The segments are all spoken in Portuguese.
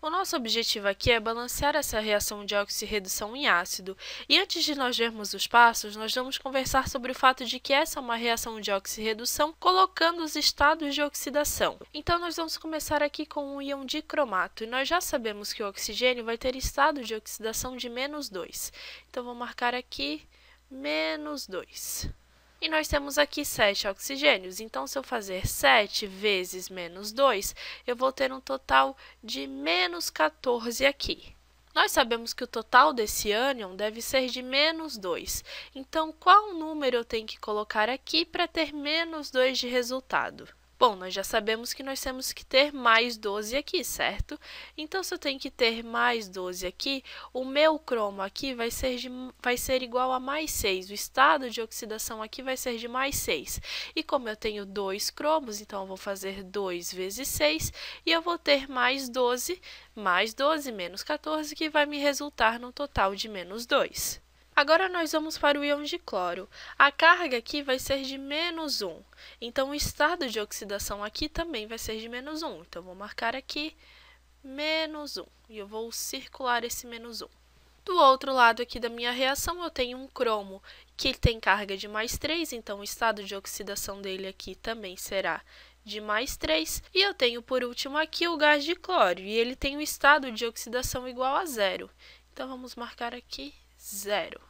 O nosso objetivo aqui é balancear essa reação de oxirredução em ácido. E antes de nós vermos os passos, nós vamos conversar sobre o fato de que essa é uma reação de oxirredução colocando os estados de oxidação. Então nós vamos começar aqui com um íon dicromato. E nós já sabemos que o oxigênio vai ter estado de oxidação de menos 2. Então vou marcar aqui menos 2. E nós temos aqui 7 oxigênios, então se eu fazer 7 vezes menos 2, eu vou ter um total de menos 14 aqui. Nós sabemos que o total desse ânion deve ser de menos 2, então qual número eu tenho que colocar aqui para ter menos 2 de resultado? Bom, nós já sabemos que nós temos que ter mais 12 aqui, certo? Então, se eu tenho que ter mais 12 aqui, o meu cromo aqui vai ser, de, vai ser igual a mais 6. O estado de oxidação aqui vai ser de mais 6. E como eu tenho dois cromos, então eu vou fazer 2 vezes 6 e eu vou ter mais 12, mais 12 menos 14, que vai me resultar num total de menos 2. Agora nós vamos para o íon de cloro. A carga aqui vai ser de menos 1. Então, o estado de oxidação aqui também vai ser de menos 1. Então, vou marcar aqui menos 1. E eu vou circular esse menos 1. Do outro lado aqui da minha reação, eu tenho um cromo que tem carga de mais 3. Então, o estado de oxidação dele aqui também será de mais 3. E eu tenho, por último, aqui o gás de cloro. E ele tem o um estado de oxidação igual a zero. Então, vamos marcar aqui zero.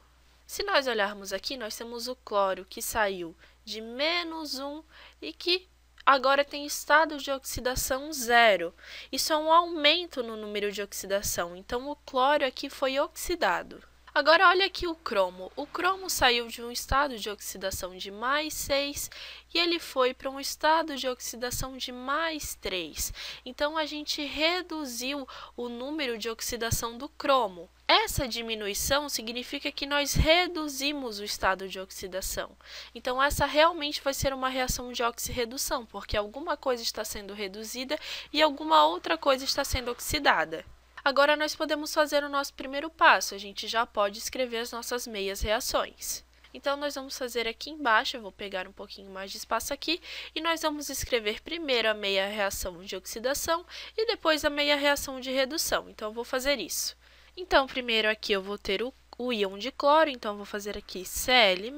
Se nós olharmos aqui, nós temos o cloro que saiu de menos 1 e que agora tem estado de oxidação zero. Isso é um aumento no número de oxidação, então o cloro aqui foi oxidado. Agora olha aqui o cromo. O cromo saiu de um estado de oxidação de mais 6 e ele foi para um estado de oxidação de mais 3. Então a gente reduziu o número de oxidação do cromo. Essa diminuição significa que nós reduzimos o estado de oxidação. Então, essa realmente vai ser uma reação de oxirredução, porque alguma coisa está sendo reduzida e alguma outra coisa está sendo oxidada. Agora nós podemos fazer o nosso primeiro passo, a gente já pode escrever as nossas meias reações. Então, nós vamos fazer aqui embaixo, eu vou pegar um pouquinho mais de espaço aqui, e nós vamos escrever primeiro a meia reação de oxidação e depois a meia reação de redução. Então, eu vou fazer isso. Então, primeiro aqui eu vou ter o, o íon de cloro, então vou fazer aqui Cl-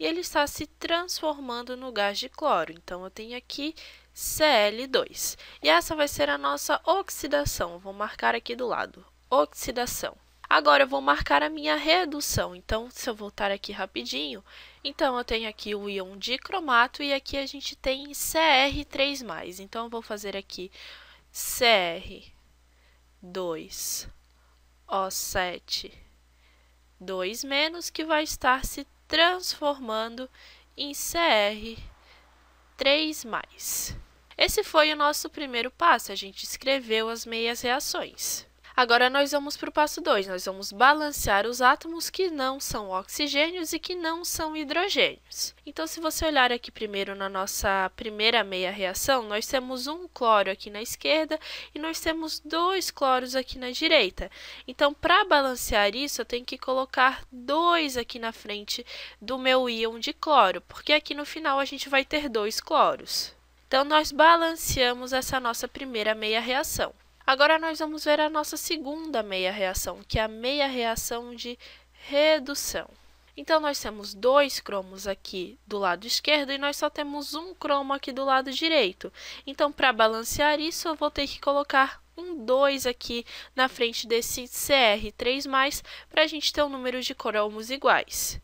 e ele está se transformando no gás de cloro. Então, eu tenho aqui Cl2. E essa vai ser a nossa oxidação. Vou marcar aqui do lado, oxidação. Agora eu vou marcar a minha redução. Então, se eu voltar aqui rapidinho, então eu tenho aqui o íon de cromato e aqui a gente tem Cr3+. Então, eu vou fazer aqui Cr2 O7 2 menos, que vai estar se transformando em Cr3+. Esse foi o nosso primeiro passo, a gente escreveu as meias reações. Agora nós vamos para o passo 2, nós vamos balancear os átomos que não são oxigênios e que não são hidrogênios. Então, se você olhar aqui primeiro na nossa primeira meia reação, nós temos um cloro aqui na esquerda e nós temos dois cloros aqui na direita. Então, para balancear isso, eu tenho que colocar dois aqui na frente do meu íon de cloro, porque aqui no final a gente vai ter dois cloros. Então, nós balanceamos essa nossa primeira meia reação. Agora, nós vamos ver a nossa segunda meia reação, que é a meia reação de redução. Então, nós temos dois cromos aqui do lado esquerdo e nós só temos um cromo aqui do lado direito. Então, para balancear isso, eu vou ter que colocar um 2 aqui na frente desse CR3+, para a gente ter um número de cromos iguais.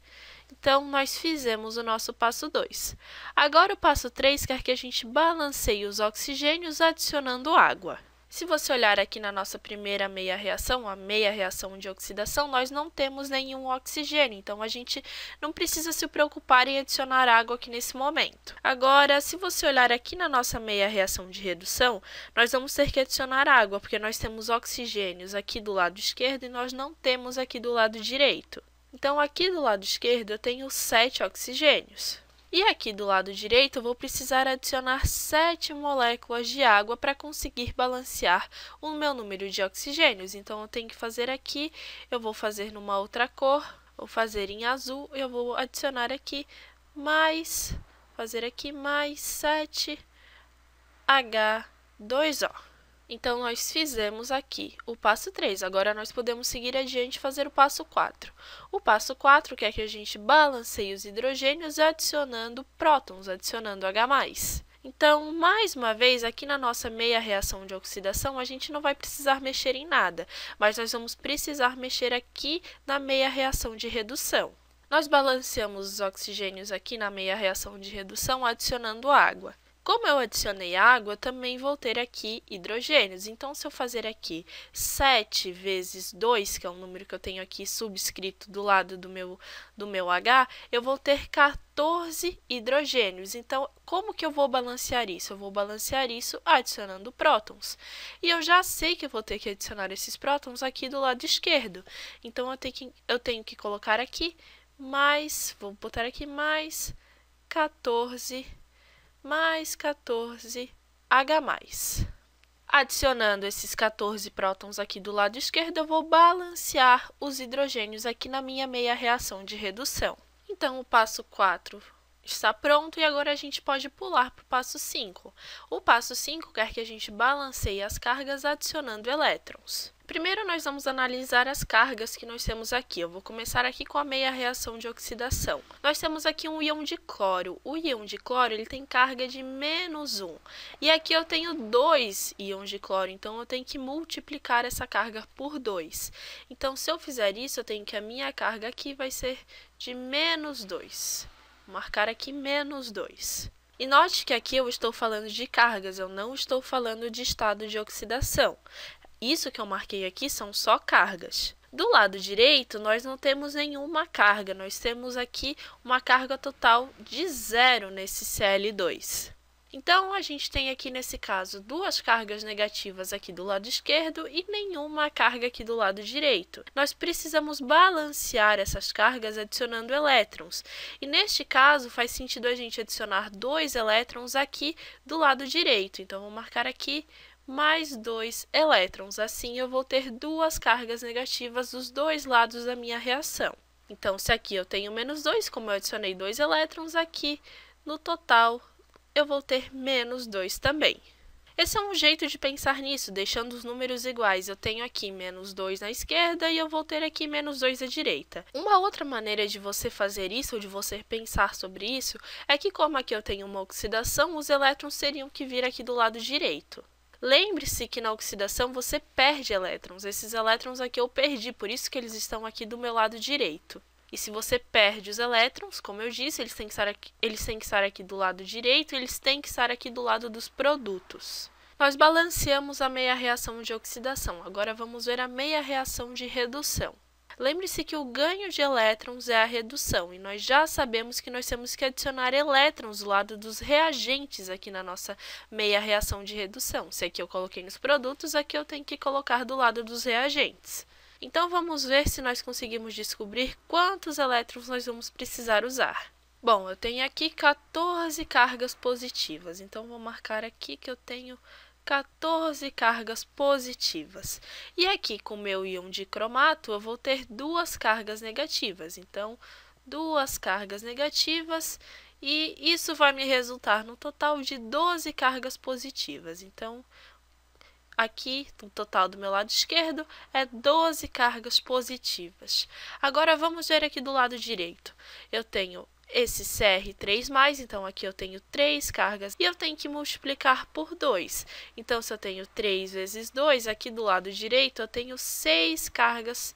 Então, nós fizemos o nosso passo 2. Agora, o passo 3 quer que a gente balanceie os oxigênios adicionando água. Se você olhar aqui na nossa primeira meia reação, a meia reação de oxidação, nós não temos nenhum oxigênio, então a gente não precisa se preocupar em adicionar água aqui nesse momento. Agora, se você olhar aqui na nossa meia reação de redução, nós vamos ter que adicionar água, porque nós temos oxigênios aqui do lado esquerdo e nós não temos aqui do lado direito. Então, aqui do lado esquerdo, eu tenho 7 oxigênios. E aqui do lado direito, eu vou precisar adicionar 7 moléculas de água para conseguir balancear o meu número de oxigênios. Então, eu tenho que fazer aqui, eu vou fazer numa outra cor, vou fazer em azul, eu vou adicionar aqui mais, fazer aqui mais 7H2O. Então, nós fizemos aqui o passo 3. Agora, nós podemos seguir adiante e fazer o passo 4. O passo 4 quer é que a gente balanceie os hidrogênios adicionando prótons, adicionando H+. Então, mais uma vez, aqui na nossa meia reação de oxidação, a gente não vai precisar mexer em nada, mas nós vamos precisar mexer aqui na meia reação de redução. Nós balanceamos os oxigênios aqui na meia reação de redução adicionando água. Como eu adicionei água, também vou ter aqui hidrogênios. Então, se eu fazer aqui 7 vezes 2, que é um número que eu tenho aqui subscrito do lado do meu, do meu H, eu vou ter 14 hidrogênios. Então, como que eu vou balancear isso? Eu vou balancear isso adicionando prótons. E eu já sei que eu vou ter que adicionar esses prótons aqui do lado esquerdo. Então, eu tenho que, eu tenho que colocar aqui mais, vou botar aqui mais 14 hidrogênios mais 14H+. Adicionando esses 14 prótons aqui do lado esquerdo, eu vou balancear os hidrogênios aqui na minha meia reação de redução. Então, o passo 4 está pronto e agora a gente pode pular para o passo 5. O passo 5 quer que a gente balanceie as cargas adicionando elétrons. Primeiro, nós vamos analisar as cargas que nós temos aqui. Eu vou começar aqui com a meia reação de oxidação. Nós temos aqui um íon de cloro. O íon de cloro ele tem carga de menos 1. E aqui eu tenho dois íons de cloro, então eu tenho que multiplicar essa carga por 2. Então, se eu fizer isso, eu tenho que a minha carga aqui vai ser de menos 2. Vou marcar aqui menos 2. E note que aqui eu estou falando de cargas, eu não estou falando de estado de oxidação. Isso que eu marquei aqui são só cargas. Do lado direito, nós não temos nenhuma carga, nós temos aqui uma carga total de zero nesse CL2. Então, a gente tem aqui, nesse caso, duas cargas negativas aqui do lado esquerdo e nenhuma carga aqui do lado direito. Nós precisamos balancear essas cargas adicionando elétrons. E, neste caso, faz sentido a gente adicionar dois elétrons aqui do lado direito. Então, vou marcar aqui mais dois elétrons. Assim, eu vou ter duas cargas negativas dos dois lados da minha reação. Então, se aqui eu tenho menos 2, como eu adicionei dois elétrons, aqui no total eu vou ter menos 2 também. Esse é um jeito de pensar nisso, deixando os números iguais. Eu tenho aqui menos 2 na esquerda e eu vou ter aqui menos 2 à direita. Uma outra maneira de você fazer isso, ou de você pensar sobre isso, é que como aqui eu tenho uma oxidação, os elétrons teriam que vir aqui do lado direito. Lembre-se que na oxidação você perde elétrons. Esses elétrons aqui eu perdi, por isso que eles estão aqui do meu lado direito. E se você perde os elétrons, como eu disse, eles têm que estar aqui, eles têm que estar aqui do lado direito, eles têm que estar aqui do lado dos produtos. Nós balanceamos a meia reação de oxidação. Agora vamos ver a meia reação de redução. Lembre-se que o ganho de elétrons é a redução, e nós já sabemos que nós temos que adicionar elétrons do lado dos reagentes aqui na nossa meia reação de redução. Se aqui eu coloquei nos produtos, aqui eu tenho que colocar do lado dos reagentes. Então, vamos ver se nós conseguimos descobrir quantos elétrons nós vamos precisar usar. Bom, eu tenho aqui 14 cargas positivas, então vou marcar aqui que eu tenho 14 cargas positivas. E aqui, com meu íon de cromato, eu vou ter duas cargas negativas. Então, duas cargas negativas e isso vai me resultar no total de 12 cargas positivas. Então, aqui, no total do meu lado esquerdo, é 12 cargas positivas. Agora, vamos ver aqui do lado direito. Eu tenho esse CR3+, então aqui eu tenho 3 cargas, e eu tenho que multiplicar por 2. Então, se eu tenho 3 vezes 2, aqui do lado direito eu tenho 6 cargas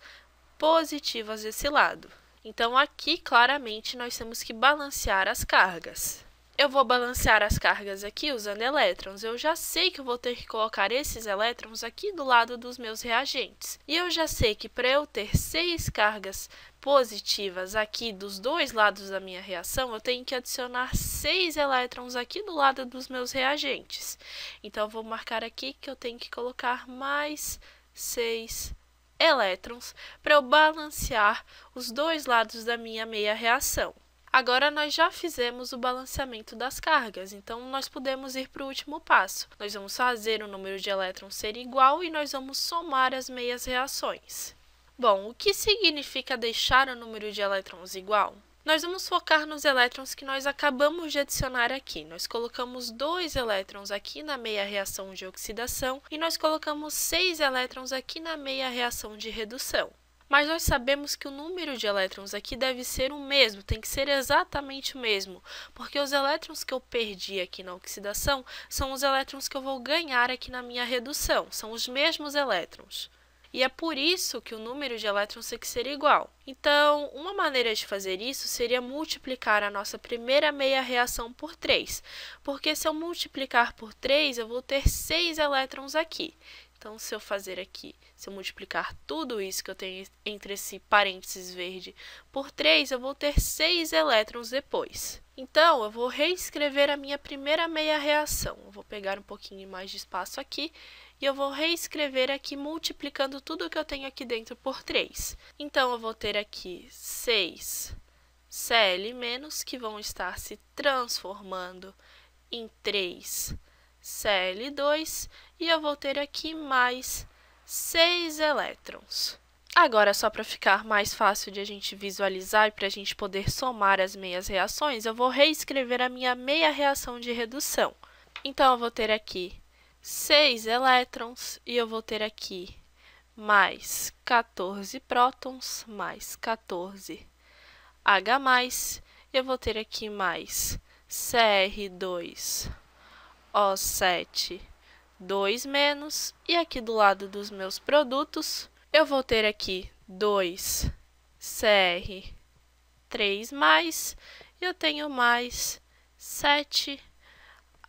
positivas desse lado. Então, aqui, claramente, nós temos que balancear as cargas. Eu vou balancear as cargas aqui usando elétrons. Eu já sei que eu vou ter que colocar esses elétrons aqui do lado dos meus reagentes. E eu já sei que para eu ter 6 cargas positivas, positivas aqui dos dois lados da minha reação, eu tenho que adicionar seis elétrons aqui do lado dos meus reagentes. Então, eu vou marcar aqui que eu tenho que colocar mais seis elétrons para eu balancear os dois lados da minha meia reação. Agora nós já fizemos o balanceamento das cargas, então nós podemos ir para o último passo. Nós vamos fazer o número de elétrons ser igual e nós vamos somar as meias reações. Bom, o que significa deixar o número de elétrons igual? Nós vamos focar nos elétrons que nós acabamos de adicionar aqui. Nós colocamos dois elétrons aqui na meia reação de oxidação e nós colocamos seis elétrons aqui na meia reação de redução. Mas nós sabemos que o número de elétrons aqui deve ser o mesmo, tem que ser exatamente o mesmo, porque os elétrons que eu perdi aqui na oxidação são os elétrons que eu vou ganhar aqui na minha redução, são os mesmos elétrons. E é por isso que o número de elétrons tem que ser igual. Então, uma maneira de fazer isso seria multiplicar a nossa primeira meia reação por 3, porque se eu multiplicar por 3, eu vou ter 6 elétrons aqui. Então, se eu fazer aqui, se eu multiplicar tudo isso que eu tenho entre esse parênteses verde por 3, eu vou ter 6 elétrons depois. Então, eu vou reescrever a minha primeira meia reação. Eu vou pegar um pouquinho mais de espaço aqui e eu vou reescrever aqui multiplicando tudo que eu tenho aqui dentro por 3. Então, eu vou ter aqui 6 Cl- que vão estar se transformando em 3 Cl2 e eu vou ter aqui mais 6 elétrons. Agora, só para ficar mais fácil de a gente visualizar e para a gente poder somar as meias reações, eu vou reescrever a minha meia reação de redução. Então, eu vou ter aqui 6 elétrons e eu vou ter aqui mais 14 prótons, mais 14 H+, eu vou ter aqui mais Cr2, O7, 2 menos, e aqui do lado dos meus produtos, eu vou ter aqui 2 Cr, 3 e eu tenho mais 7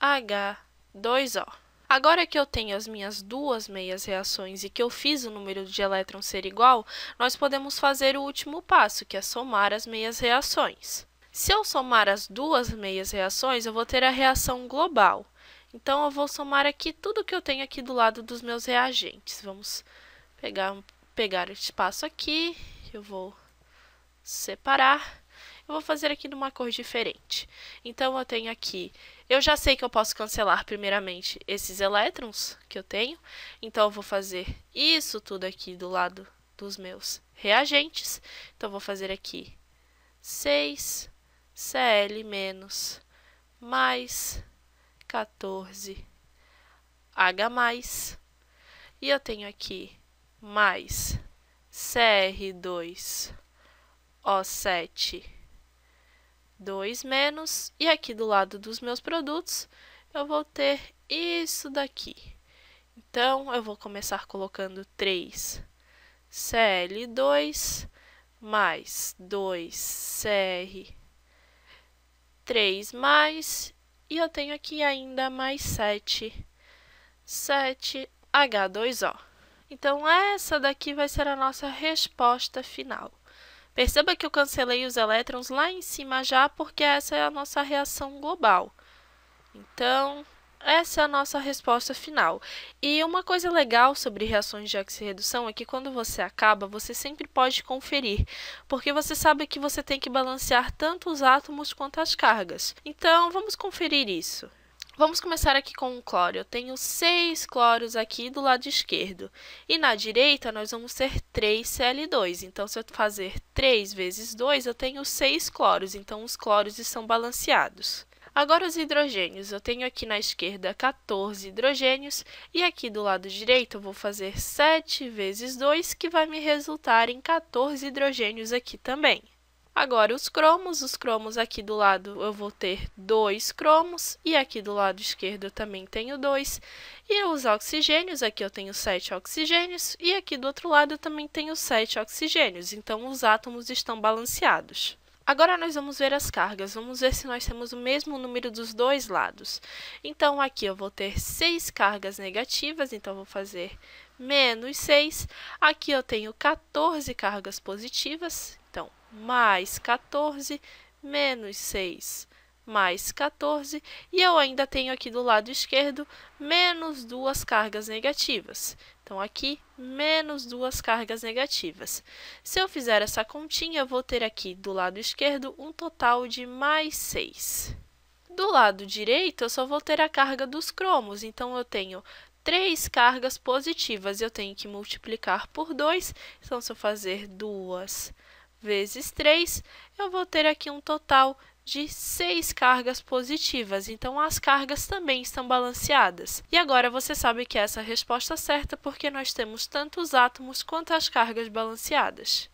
H2O. Agora que eu tenho as minhas duas meias reações e que eu fiz o número de elétrons ser igual, nós podemos fazer o último passo, que é somar as meias reações. Se eu somar as duas meias reações, eu vou ter a reação global. Então, eu vou somar aqui tudo que eu tenho aqui do lado dos meus reagentes. Vamos pegar, pegar o espaço aqui, eu vou separar eu vou fazer aqui numa cor diferente. Então, eu tenho aqui... Eu já sei que eu posso cancelar primeiramente esses elétrons que eu tenho. Então, eu vou fazer isso tudo aqui do lado dos meus reagentes. Então, eu vou fazer aqui 6, Cl menos, mais 14, H+. Mais, e eu tenho aqui mais CR2, O7, 2 menos, e aqui do lado dos meus produtos, eu vou ter isso daqui. Então, eu vou começar colocando 3 Cl2 mais 2 Cr 3 mais, e eu tenho aqui ainda mais 7, 7 H2O. Então, essa daqui vai ser a nossa resposta final. Perceba que eu cancelei os elétrons lá em cima já, porque essa é a nossa reação global. Então, essa é a nossa resposta final. E uma coisa legal sobre reações de oxirredução é que quando você acaba, você sempre pode conferir, porque você sabe que você tem que balancear tanto os átomos quanto as cargas. Então, vamos conferir isso. Vamos começar aqui com um cloro. Eu tenho seis cloros aqui do lado esquerdo. E na direita, nós vamos ter 3 Cl2. Então, se eu fazer 3 vezes 2, eu tenho 6 cloros. Então, os cloros estão balanceados. Agora os hidrogênios. Eu tenho aqui na esquerda 14 hidrogênios e aqui do lado direito eu vou fazer 7 vezes 2, que vai me resultar em 14 hidrogênios aqui também. Agora, os cromos, os cromos aqui do lado eu vou ter dois cromos, e aqui do lado esquerdo eu também tenho dois. E os oxigênios, aqui eu tenho sete oxigênios, e aqui do outro lado eu também tenho sete oxigênios, então os átomos estão balanceados. Agora nós vamos ver as cargas, vamos ver se nós temos o mesmo número dos dois lados. Então, aqui eu vou ter seis cargas negativas, então vou fazer menos 6. Aqui eu tenho 14 cargas positivas, então, mais 14 menos 6 mais 14, e eu ainda tenho aqui do lado esquerdo menos duas cargas negativas. Então, aqui, menos duas cargas negativas. Se eu fizer essa continha, eu vou ter aqui do lado esquerdo um total de mais 6. Do lado direito, eu só vou ter a carga dos cromos, então eu tenho três cargas positivas, eu tenho que multiplicar por 2, então, se eu fazer duas vezes 3, eu vou ter aqui um total de 6 cargas positivas, então as cargas também estão balanceadas. E agora você sabe que é essa é a resposta certa porque nós temos tanto os átomos quanto as cargas balanceadas.